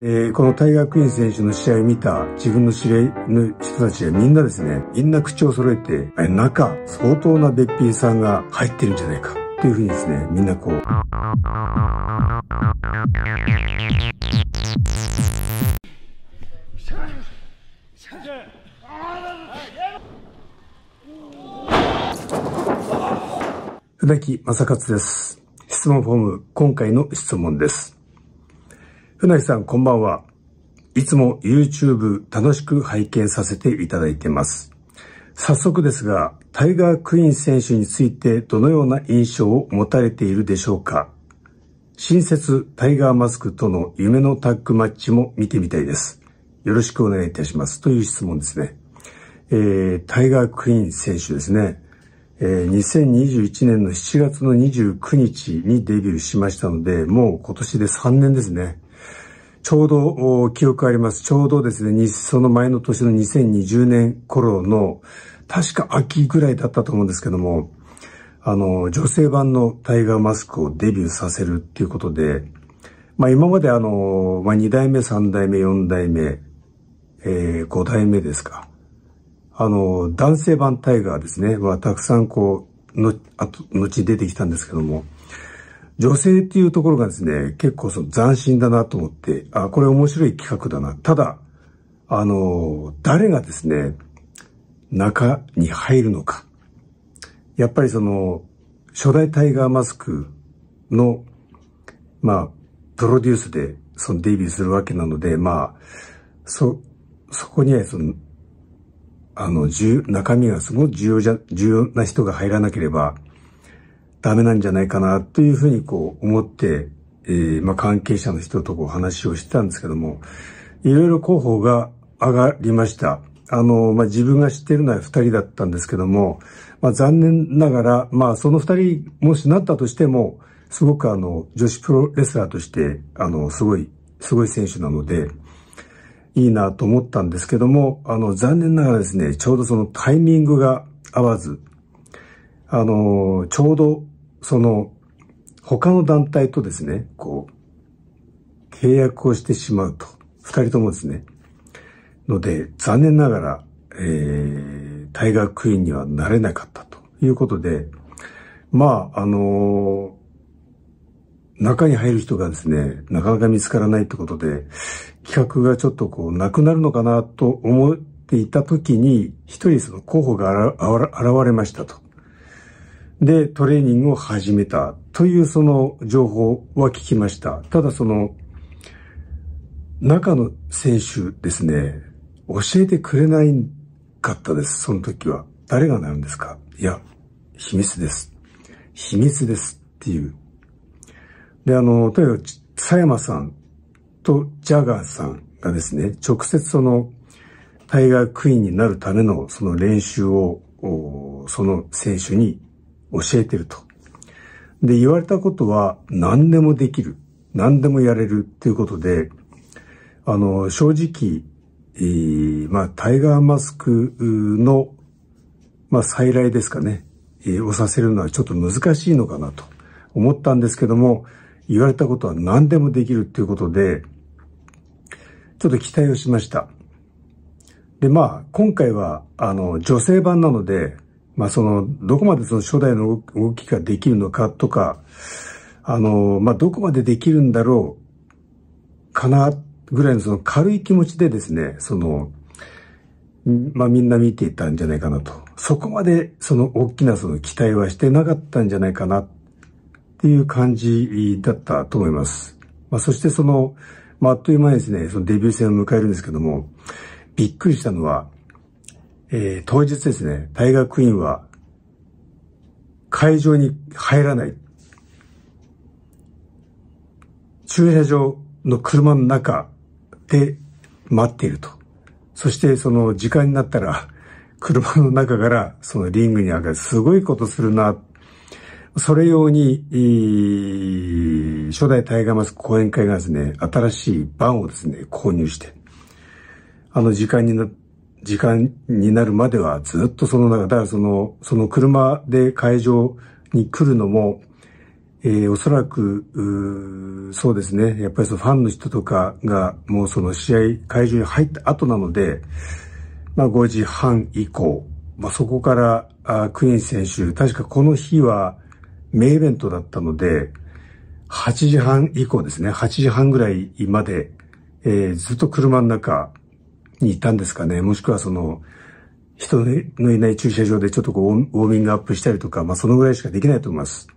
えー、この大学院選手の試合を見た自分の知り合いの人たちがみんなですね、みんな口を揃えて、中、相当なべっぴんさんが入ってるんじゃないか、というふうにですね、みんなこう。ふだき正勝です。質問フォーム、今回の質問です。船木さん、こんばんは。いつも YouTube 楽しく拝見させていただいてます。早速ですが、タイガー・クイーン選手についてどのような印象を持たれているでしょうか新設タイガー・マスクとの夢のタッグマッチも見てみたいです。よろしくお願いいたします。という質問ですね。えー、タイガー・クイーン選手ですね。えー、2021年の7月の29日にデビューしましたので、もう今年で3年ですね。ちょうど記憶あります。ちょうどですね、その前の年の2020年頃の、確か秋ぐらいだったと思うんですけども、あの、女性版のタイガーマスクをデビューさせるっていうことで、まあ今まであの、まあ2代目、3代目、4代目、えー、5代目ですか。あの、男性版タイガーですね。まあたくさんこう、の、あと、後出てきたんですけども、女性っていうところがですね、結構その斬新だなと思って、あ、これ面白い企画だな。ただ、あの、誰がですね、中に入るのか。やっぱりその、初代タイガーマスクの、まあ、プロデュースで、そのデビューするわけなので、まあ、そ、そこにはその、あの、中身がすごく重要じゃ、重要な人が入らなければ、ダメなんじゃないかなというふうにこう思って、えー、まあ関係者の人とこう話をしてたんですけども、いろいろ候補が上がりました。あの、まあ、自分が知ってるのは二人だったんですけども、まあ、残念ながら、まあ、その二人、もしなったとしても、すごくあの、女子プロレスラーとして、あの、すごい、すごい選手なので、いいなと思ったんですけども、あの、残念ながらですね、ちょうどそのタイミングが合わず、あの、ちょうどその、他の団体とですね、こう、契約をしてしまうと。二人ともですね。ので、残念ながら、えー、タイガークイーンにはなれなかったということで、まあ、あのー、中に入る人がですね、なかなか見つからないってことで、企画がちょっとこう、なくなるのかなと思っていた時に、一人その候補が現れましたと。で、トレーニングを始めたというその情報は聞きました。ただその、中の選手ですね、教えてくれないかったです、その時は。誰がなるんですかいや、秘密です。秘密ですっていう。で、あの、例えば、佐山さんとジャガーさんがですね、直接その、タイガークイーンになるためのその練習を、その選手に教えてると。で、言われたことは何でもできる。何でもやれるっていうことで、あの、正直、えー、まあ、タイガーマスクの、まあ、再来ですかね、えー、をさせるのはちょっと難しいのかなと思ったんですけども、言われたことは何でもできるっていうことで、ちょっと期待をしました。で、まあ、今回は、あの、女性版なので、まあその、どこまでその初代の動きができるのかとか、あの、まあどこまでできるんだろうかな、ぐらいのその軽い気持ちでですね、その、まあみんな見ていたんじゃないかなと。そこまでその大きなその期待はしてなかったんじゃないかなっていう感じだったと思います。まあそしてその、まああっという間にですね、そのデビュー戦を迎えるんですけども、びっくりしたのは、えー、当日ですね、大学院は会場に入らない。駐車場の車の中で待っていると。そしてその時間になったら、車の中からそのリングに上がる。すごいことするな。それ用に、初代タイガーマスク講演会がですね、新しい版をですね、購入して、あの時間にな、時間になるまではずっとその中、だからその、その車で会場に来るのも、えー、おそらく、そうですね。やっぱりそのファンの人とかが、もうその試合、会場に入った後なので、まあ5時半以降、まあそこから、あクイーン選手、確かこの日は、名イベントだったので、8時半以降ですね、8時半ぐらいまで、えー、ずっと車の中、に行ったんですかね。もしくはその、人のいない駐車場でちょっとこう、ウォーミングアップしたりとか、まあそのぐらいしかできないと思います。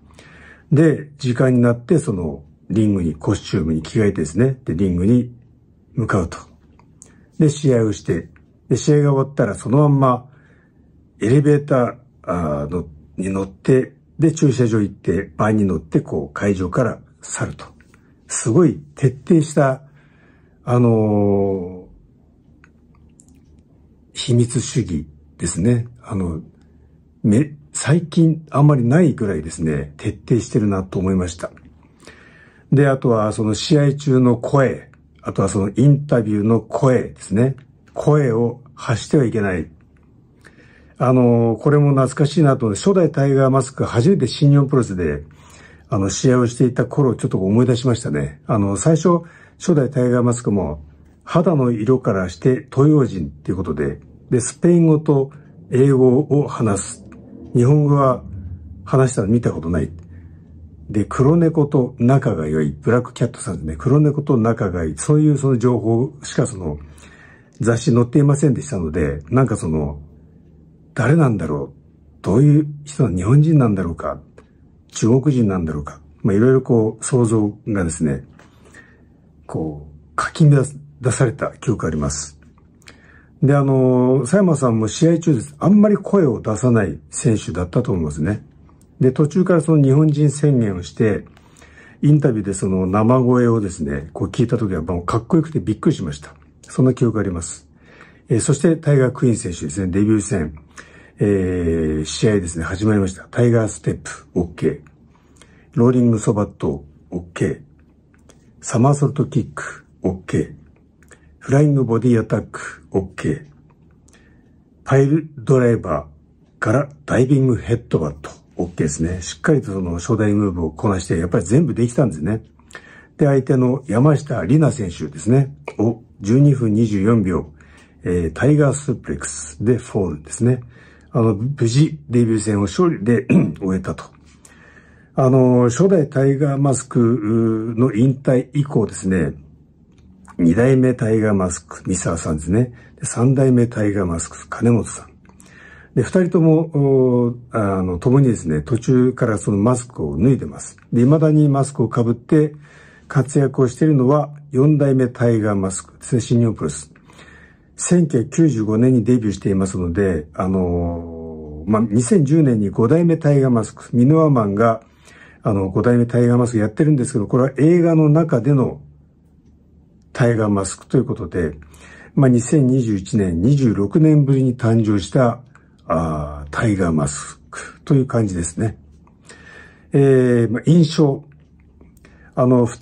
で、時間になってその、リングに、コスチュームに着替えてですね、で、リングに向かうと。で、試合をして、で、試合が終わったらそのまんま、エレベーターのに乗って、で、駐車場行って、バンに乗って、こう、会場から去ると。すごい徹底した、あのー秘密主義ですね。あの、め、最近あんまりないぐらいですね、徹底してるなと思いました。で、あとはその試合中の声、あとはそのインタビューの声ですね。声を発してはいけない。あの、これも懐かしいなと、初代タイガーマスク初めて新日本プロレスで、あの、試合をしていた頃をちょっと思い出しましたね。あの、最初、初代タイガーマスクも、肌の色からして東洋人っていうことで、で、スペイン語と英語を話す。日本語は話したの見たことない。で、黒猫と仲が良い。ブラックキャットさんですね。黒猫と仲が良い。そういうその情報しかその雑誌載っていませんでしたので、なんかその、誰なんだろうどういう人は日本人なんだろうか中国人なんだろうかまあいろいろこう想像がですね、こう、かき乱す、出された記憶あります。で、あの、佐山さんも試合中です。あんまり声を出さない選手だったと思いますね。で、途中からその日本人宣言をして、インタビューでその生声をですね、こう聞いた時はもうかっこよくてびっくりしました。そんな記憶あります。えー、そしてタイガークイーン選手ですね、デビュー戦、えー、試合ですね、始まりました。タイガーステップ、OK。ローリングソバット、OK。サマーソルトキック、OK。フライングボディアタック OK。パイルドライバーからダイビングヘッドバット OK ですね。しっかりとその初代ムーブをこなして、やっぱり全部できたんですね。で、相手の山下里奈選手ですね。を12分24秒、えー、タイガースープレックスでフォールですね。あの、無事デビュー戦を勝利で 終えたと。あの、初代タイガーマスクの引退以降ですね、二代目タイガーマスク、ミサーさんですね。三代目タイガーマスク、金本さん。で、二人とも、あの、共にですね、途中からそのマスクを脱いでます。で、未だにマスクをかぶって活躍をしているのは、四代目タイガーマスクですね、新日本プロス。1995年にデビューしていますので、あのー、まあ、2010年に五代目タイガーマスク、ミノアマンが、あの、五代目タイガーマスクやってるんですけど、これは映画の中でのタイガーマスクということで、まあ、2021年26年ぶりに誕生したあタイガーマスクという感じですね。えー、まあ、印象。あの、普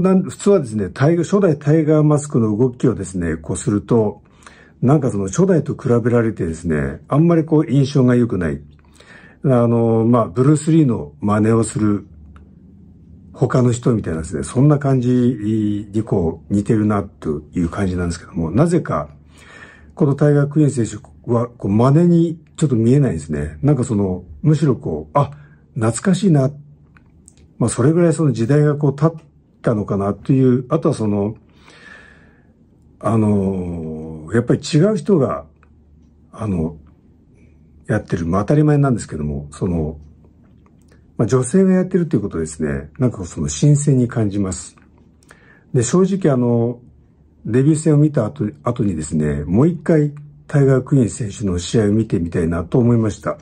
通なん、普通はですね、タイガ初代タイガーマスクの動きをですね、こうすると、なんかその初代と比べられてですね、あんまりこう印象が良くない。あの、まあ、ブルース・リーの真似をする他の人みたいなですね、そんな感じにこう似てるなという感じなんですけども、なぜか、この大学院選手はこう真似にちょっと見えないですね。なんかその、むしろこう、あ、懐かしいな。まあそれぐらいその時代がこう経ったのかなという、あとはその、あの、やっぱり違う人が、あの、やってる、まあ当たり前なんですけども、その、まあ、女性がやってるということですね、なんかその新鮮に感じます。で、正直あの、デビュー戦を見た後後にですね、もう一回タイガー・クイーン選手の試合を見てみたいなと思いました。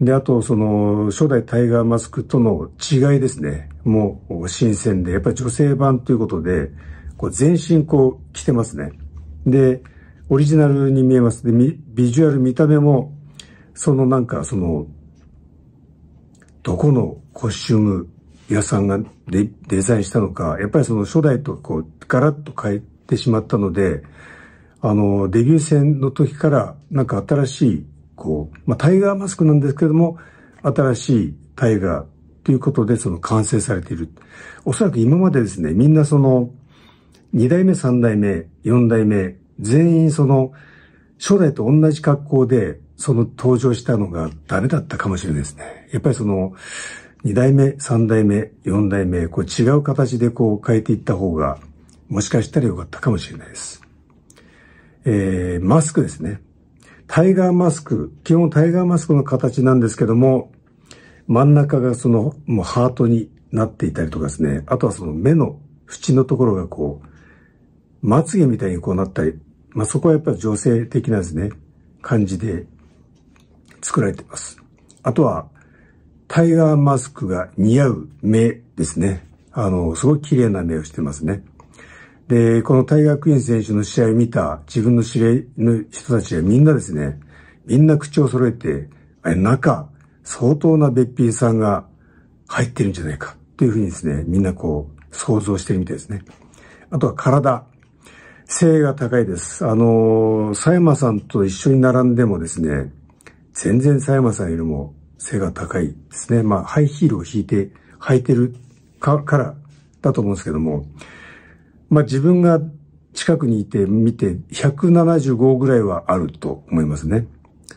で、あとその、初代タイガー・マスクとの違いですね、もう新鮮で、やっぱり女性版ということで、こう全身こう着てますね。で、オリジナルに見えます。で、ビジュアル見た目も、そのなんかそのどこのコスチューム屋さんがデザインしたのか、やっぱりその初代とこう、ガラッと変えてしまったので、あの、デビュー戦の時から、なんか新しい、こう、まあ、タイガーマスクなんですけども、新しいタイガーということで、その完成されている。おそらく今までですね、みんなその、2代目、3代目、4代目、全員その、初代と同じ格好で、その登場したのがダメだったかもしれないですね。やっぱりその、二代目、三代目、四代目、こう違う形でこう変えていった方が、もしかしたら良かったかもしれないです。えー、マスクですね。タイガーマスク、基本タイガーマスクの形なんですけども、真ん中がその、もうハートになっていたりとかですね、あとはその目の縁のところがこう、まつげみたいにこうなったり、まあ、そこはやっぱり女性的なですね、感じで作られています。あとは、タイガーマスクが似合う目ですね。あの、すごい綺麗な目をしてますね。で、このタイガー・クイーン選手の試合を見た自分の知り合いの人たちがみんなですね、みんな口を揃えて、あれ、中、相当なべっぴんさんが入ってるんじゃないか、というふうにですね、みんなこう、想像してるみたいですね。あとは体。背が高いです。あの、佐山さんと一緒に並んでもですね、全然佐山さんよりも背が高いですね。まあ、ハイヒールを引いて履いてるかからだと思うんですけども、まあ自分が近くにいて見て175ぐらいはあると思いますね。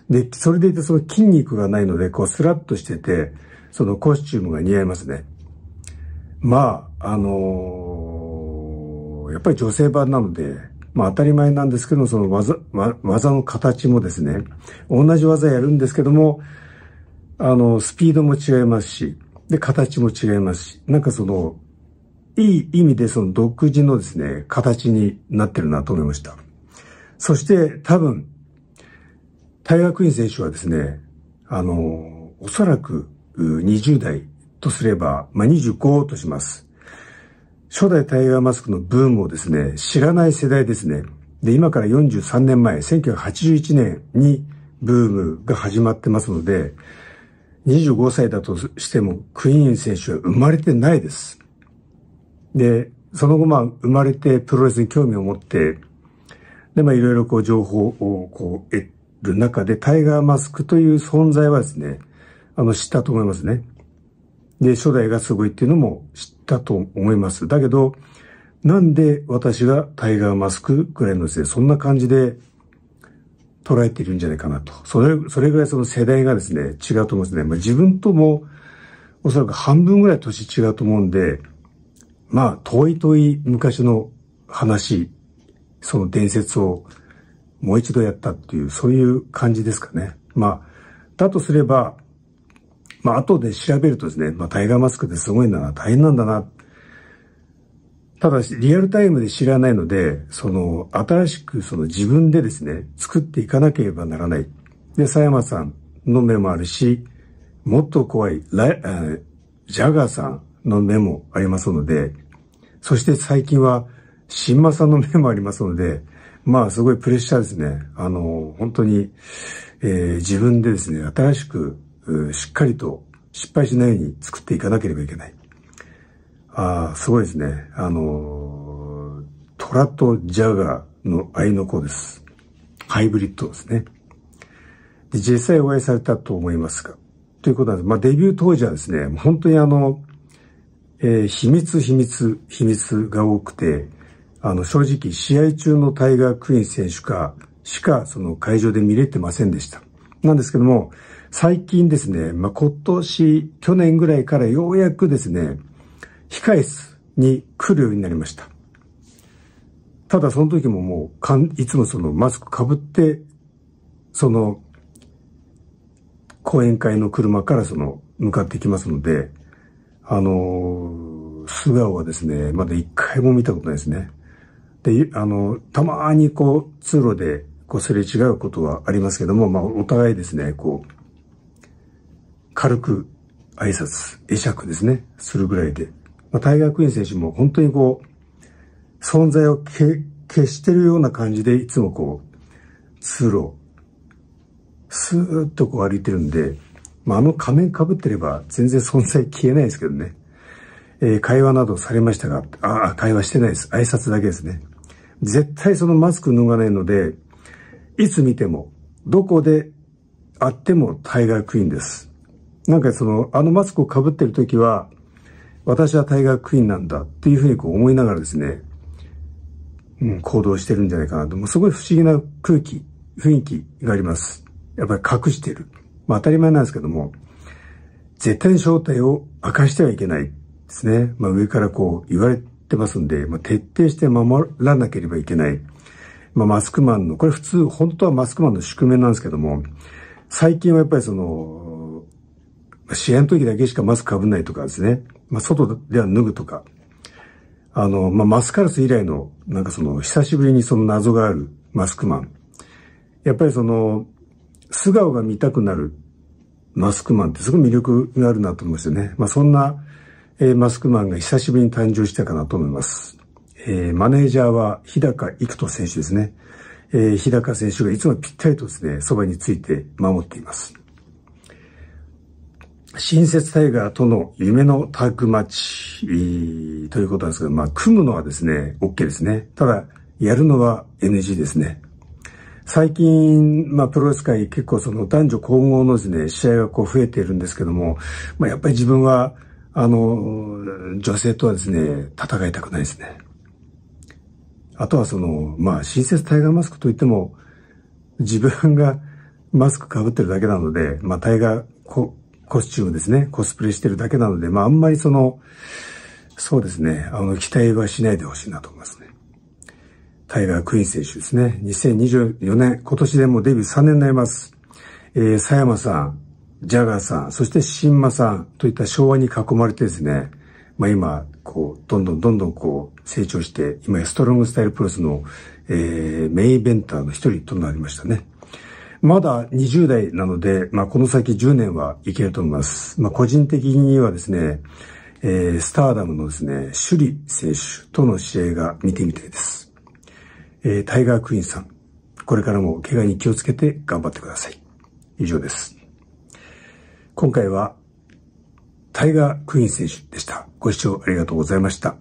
で、それでいてその筋肉がないので、こうスラッとしてて、そのコスチュームが似合いますね。まあ、あのー、やっぱり女性版なので、まあ当たり前なんですけど、その技、技の形もですね、同じ技やるんですけども、あの、スピードも違いますし、で、形も違いますし、なんかその、いい意味でその独自のですね、形になってるなと思いました。そして多分、大学院選手はですね、あの、おそらく20代とすれば、まあ、25とします。初代タイガーマスクのブームをですね、知らない世代ですね。で、今から43年前、1981年にブームが始まってますので、25歳だとしても、クイーン選手は生まれてないです。で、その後まあ、生まれてプロレスに興味を持って、で、まあ、いろいろこう、情報をこう、得る中で、タイガーマスクという存在はですね、あの、知ったと思いますね。で、初代がすごいっていうのも知ったと思います。だけど、なんで私がタイガーマスクくらいのですね、そんな感じで捉えているんじゃないかなと。それ、それぐらいその世代がですね、違うと思うんですね。まあ、自分とも、おそらく半分ぐらい年違うと思うんで、まあ、遠い遠い昔の話、その伝説をもう一度やったっていう、そういう感じですかね。まあ、だとすれば、まあ、後で調べるとですね、まあ、タイガーマスクってすごいんだな、大変なんだなっただし、リアルタイムで知らないので、その、新しくその自分でですね、作っていかなければならない。で、佐山さんの目もあるし、もっと怖い、ラジャガーさんの目もありますので、そして最近は、新馬さんの目もありますので、まあ、すごいプレッシャーですね。あの、本当に、えー、自分でですね、新しく、しっかりと失敗しないように作っていかなければいけない。ああ、すごいですね。あの、虎とジャガーの愛の子です。ハイブリッドですね。で実際お会いされたと思いますかということなんです。まあ、デビュー当時はですね、本当にあの、えー、秘密、秘密、秘密が多くて、あの、正直、試合中のタイガー・クイーン選手か、しか、その会場で見れてませんでした。なんですけども、最近ですね、まあ、今年、去年ぐらいからようやくですね、控え室に来るようになりました。ただその時ももうかん、いつもそのマスクかぶって、その、講演会の車からその、向かってきますので、あの素顔はですね、まだ一回も見たことないですね。で、あの、たまにこう、通路で、こう、すれ違うことはありますけども、まあ、お互いですね、こう、軽く挨拶、会釈ですね、するぐらいで、まあ、タイガー・クイーン選手も本当にこう、存在を消してるような感じで、いつもこう、通路、スーッとこう歩いてるんで、まあ、あの仮面被ってれば全然存在消えないですけどね。えー、会話などされましたが、ああ、会話してないです。挨拶だけですね。絶対そのマスク脱がないので、いつ見ても、どこであってもタイガークイーンです。なんかその、あのマスクを被ってる時は、私は大学院なんだっていうふうにこう思いながらですね、うん、行動してるんじゃないかなと。もうすごい不思議な空気、雰囲気があります。やっぱり隠してる。まあ当たり前なんですけども、絶対に正体を明かしてはいけないですね。まあ上からこう言われてますんで、まあ徹底して守らなければいけない。まあマスクマンの、これ普通、本当はマスクマンの宿命なんですけども、最近はやっぱりその、試合の時だけしかマスクかぶんないとかですね。まあ、外では脱ぐとか、あの、まあ、マスカルス以来の、なんかその、久しぶりにその謎があるマスクマン。やっぱりその、素顔が見たくなるマスクマンってすごい魅力があるなと思いますよね。まあ、そんな、えー、マスクマンが久しぶりに誕生したかなと思います。えー、マネージャーは日高育人選手ですね。えー、日高選手がいつもぴったりとですね、そばについて守っています。新設タイガーとの夢のタッグマッチ、ということなんですけど、まあ、組むのはですね、OK ですね。ただ、やるのは NG ですね。最近、まあ、プロレス界結構その男女混合のですね、試合がこう増えているんですけども、まあ、やっぱり自分は、あの、女性とはですね、戦いたくないですね。あとはその、まあ、新設タイガーマスクといっても、自分がマスク被ってるだけなので、まあ、タイガー、コスチュームですね、コスプレしてるだけなので、まああんまりその、そうですね、あの、期待はしないでほしいなと思いますね。タイガー・クイーン選手ですね。2024年、今年でもうデビュー3年になります。えー、佐山さん、ジャガーさん、そして新馬さんといった昭和に囲まれてですね、まあ今、こう、どんどんどんどんこう、成長して、今、ストロングスタイルプロスの、えー、メインベンターの一人となりましたね。まだ20代なので、まあ、この先10年はいけると思います。まあ、個人的にはですね、えー、スターダムのですね、シュリ選手との試合が見てみたいです。えー、タイガークイーンさん、これからも怪我に気をつけて頑張ってください。以上です。今回は、タイガー・クイーン選手でした。ご視聴ありがとうございました。